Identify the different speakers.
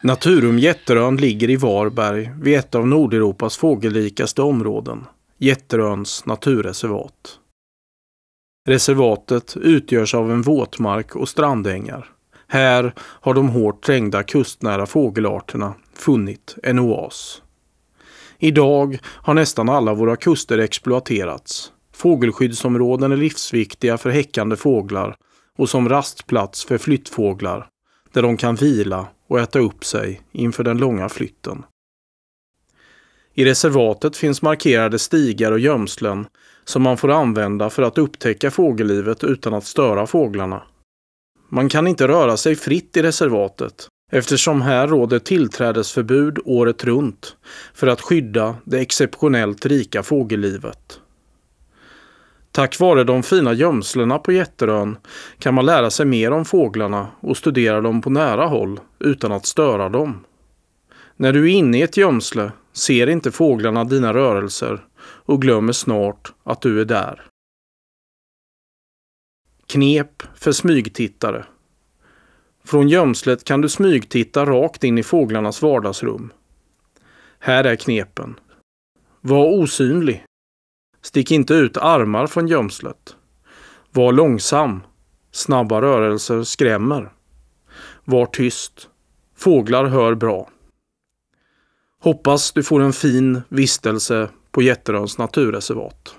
Speaker 1: Naturum Jätterön ligger i Varberg vid ett av Nordeuropas fågelrikaste områden, Jätteröns naturreservat. Reservatet utgörs av en våtmark och strandängar. Här har de hårt trängda kustnära fågelarterna funnit en oas. Idag har nästan alla våra kuster exploaterats. Fågelskyddsområden är livsviktiga för häckande fåglar och som rastplats för flyttfåglar där de kan vila och äta upp sig inför den långa flytten. I reservatet finns markerade stigar och gömslen som man får använda för att upptäcka fågellivet utan att störa fåglarna. Man kan inte röra sig fritt i reservatet eftersom här råder tillträdesförbud året runt för att skydda det exceptionellt rika fågellivet. Tack vare de fina gömslena på Jätterön kan man lära sig mer om fåglarna och studera dem på nära håll utan att störa dem. När du är inne i ett gömsle ser inte fåglarna dina rörelser och glömmer snart att du är där. Knep för smygtittare. Från gömslet kan du smygtitta rakt in i fåglarnas vardagsrum. Här är knepen. Var osynlig. Stick inte ut armar från gömslet. Var långsam. Snabba rörelser skrämmer. Var tyst. Fåglar hör bra. Hoppas du får en fin vistelse på Jätteröns naturreservat.